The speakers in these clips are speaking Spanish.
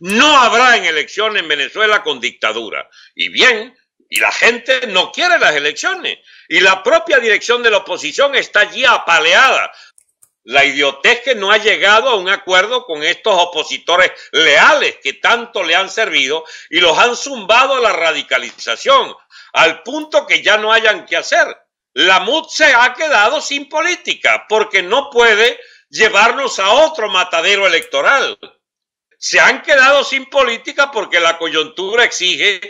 No habrá en elecciones en Venezuela con dictadura. Y bien, y la gente no quiere las elecciones. Y la propia dirección de la oposición está allí apaleada. La idiotez que no ha llegado a un acuerdo con estos opositores leales que tanto le han servido y los han zumbado a la radicalización, al punto que ya no hayan que hacer. La MUD se ha quedado sin política porque no puede llevarnos a otro matadero electoral se han quedado sin política porque la coyuntura exige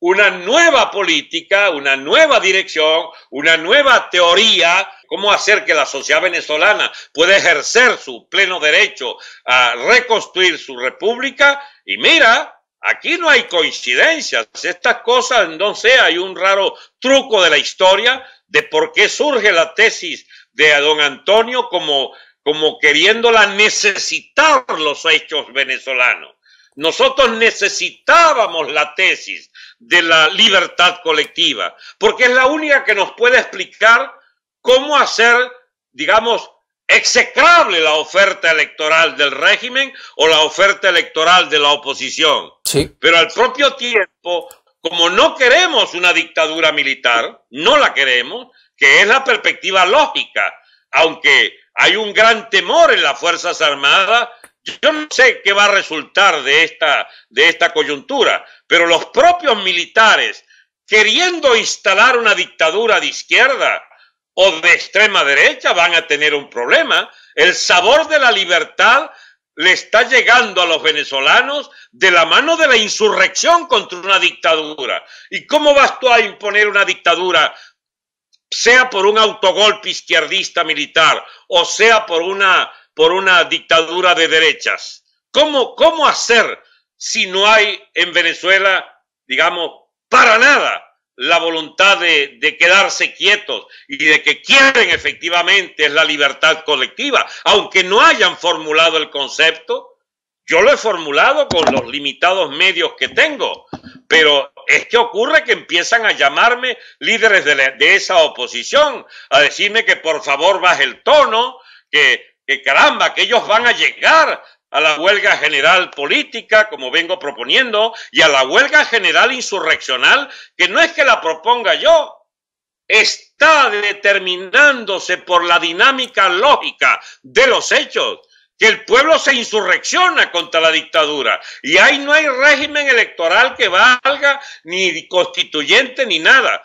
una nueva política, una nueva dirección, una nueva teoría, cómo hacer que la sociedad venezolana pueda ejercer su pleno derecho a reconstruir su república. Y mira, aquí no hay coincidencias, estas cosas, no sé, hay un raro truco de la historia de por qué surge la tesis de don Antonio como como queriéndola necesitar los hechos venezolanos. Nosotros necesitábamos la tesis de la libertad colectiva, porque es la única que nos puede explicar cómo hacer, digamos, execrable la oferta electoral del régimen o la oferta electoral de la oposición. Sí. Pero al propio tiempo, como no queremos una dictadura militar, no la queremos, que es la perspectiva lógica aunque hay un gran temor en las Fuerzas Armadas, yo no sé qué va a resultar de esta, de esta coyuntura, pero los propios militares queriendo instalar una dictadura de izquierda o de extrema derecha van a tener un problema. El sabor de la libertad le está llegando a los venezolanos de la mano de la insurrección contra una dictadura. ¿Y cómo vas tú a imponer una dictadura sea por un autogolpe izquierdista militar o sea por una, por una dictadura de derechas. ¿Cómo, ¿Cómo hacer si no hay en Venezuela, digamos, para nada la voluntad de, quedarse quietos y de que quieren efectivamente la libertad colectiva, aunque no hayan formulado el concepto, yo lo he formulado con los limitados medios que tengo, pero es que ocurre que empiezan a llamarme líderes de, esa oposición, a decirme que por favor baje el tono, que, que caramba, que ellos van a llegar a la huelga general política, como vengo proponiendo, y a la huelga general insurreccional, que no es que la proponga yo, está determinándose por la dinámica lógica de los hechos que el pueblo se insurrecciona contra la dictadura. Y ahí no hay régimen electoral que valga, ni constituyente, ni nada.